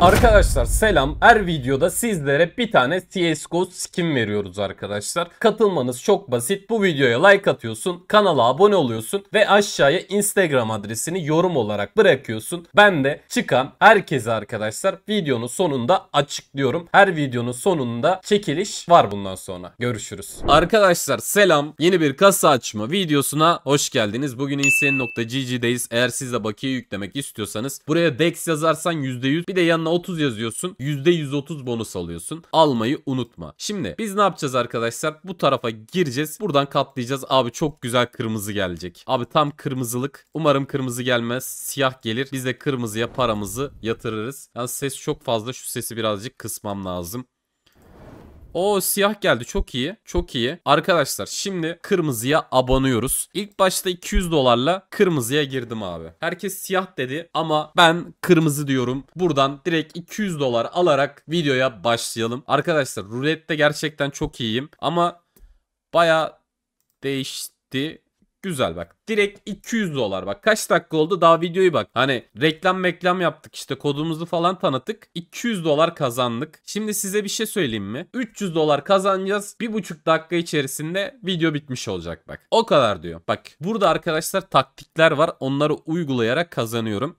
Arkadaşlar selam. Her videoda sizlere bir tane CSGO skin veriyoruz arkadaşlar. Katılmanız çok basit. Bu videoya like atıyorsun, kanala abone oluyorsun ve aşağıya Instagram adresini yorum olarak bırakıyorsun. Ben de çıkan herkese arkadaşlar videonun sonunda açıklıyorum. Her videonun sonunda çekiliş var bundan sonra. Görüşürüz. Arkadaşlar selam. Yeni bir kasa açma videosuna hoş geldiniz. Bugün insane.gg'deyiz. Eğer siz de bakiye yüklemek istiyorsanız buraya DEX yazarsan %100 bir de yanına yanına 30 yazıyorsun. %130 bonus alıyorsun. Almayı unutma. Şimdi biz ne yapacağız arkadaşlar? Bu tarafa gireceğiz. Buradan katlayacağız. Abi çok güzel kırmızı gelecek. Abi tam kırmızılık. Umarım kırmızı gelmez. Siyah gelir. Biz de kırmızıya paramızı yatırırız. Yani ses çok fazla. Şu sesi birazcık kısmam lazım. O siyah geldi çok iyi çok iyi. Arkadaşlar şimdi kırmızıya abanıyoruz. İlk başta 200 dolarla kırmızıya girdim abi. Herkes siyah dedi ama ben kırmızı diyorum. Buradan direkt 200 dolar alarak videoya başlayalım. Arkadaşlar rulette gerçekten çok iyiyim ama baya değişti Güzel bak. Direkt 200 dolar bak. Kaç dakika oldu daha videoyu bak. Hani reklam reklam yaptık işte kodumuzu falan tanıttık. 200 dolar kazandık. Şimdi size bir şey söyleyeyim mi? 300 dolar kazanacağız. bir buçuk dakika içerisinde video bitmiş olacak bak. O kadar diyor. Bak burada arkadaşlar taktikler var. Onları uygulayarak kazanıyorum.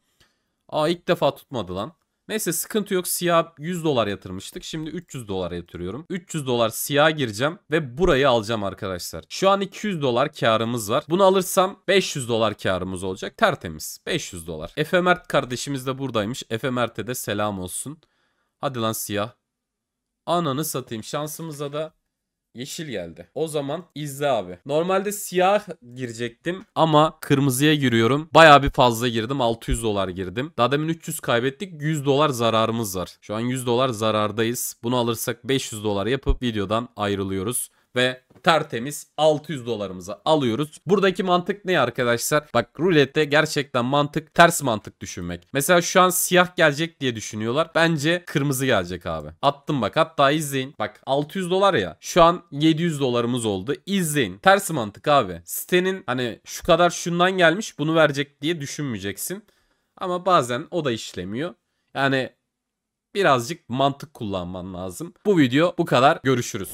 Aa ilk defa tutmadı lan. Neyse sıkıntı yok. Siyah 100 dolar yatırmıştık. Şimdi 300 dolar yatırıyorum. 300 dolar siyah gireceğim ve burayı alacağım arkadaşlar. Şu an 200 dolar karımız var. Bunu alırsam 500 dolar karımız olacak. Tertemiz. 500 dolar. Efe Mert kardeşimiz de buradaymış. Efe Mert'e de selam olsun. Hadi lan siyah. Ananı satayım. Şansımıza da Yeşil geldi. O zaman izle abi. Normalde siyah girecektim ama kırmızıya giriyorum. Bayağı bir fazla girdim. 600 dolar girdim. Daha demin 300 kaybettik. 100 dolar zararımız var. Şu an 100 dolar zarardayız. Bunu alırsak 500 dolar yapıp videodan ayrılıyoruz. Ve tertemiz 600 dolarımızı alıyoruz. Buradaki mantık ne arkadaşlar? Bak rulette gerçekten mantık ters mantık düşünmek. Mesela şu an siyah gelecek diye düşünüyorlar. Bence kırmızı gelecek abi. Attım bak hatta izleyin. Bak 600 dolar ya. Şu an 700 dolarımız oldu. İzleyin. Ters mantık abi. Sitenin hani şu kadar şundan gelmiş bunu verecek diye düşünmeyeceksin. Ama bazen o da işlemiyor. Yani birazcık mantık kullanman lazım. Bu video bu kadar. Görüşürüz.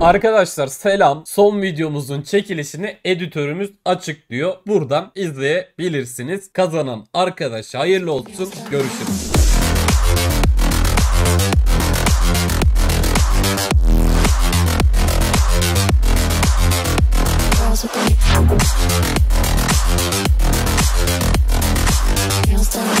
Arkadaşlar selam. Son videomuzun çekilişini editörümüz açıklıyor. Buradan izleyebilirsiniz. Kazanan arkadaş hayırlı olsun. Görüşürüz. Can't stop.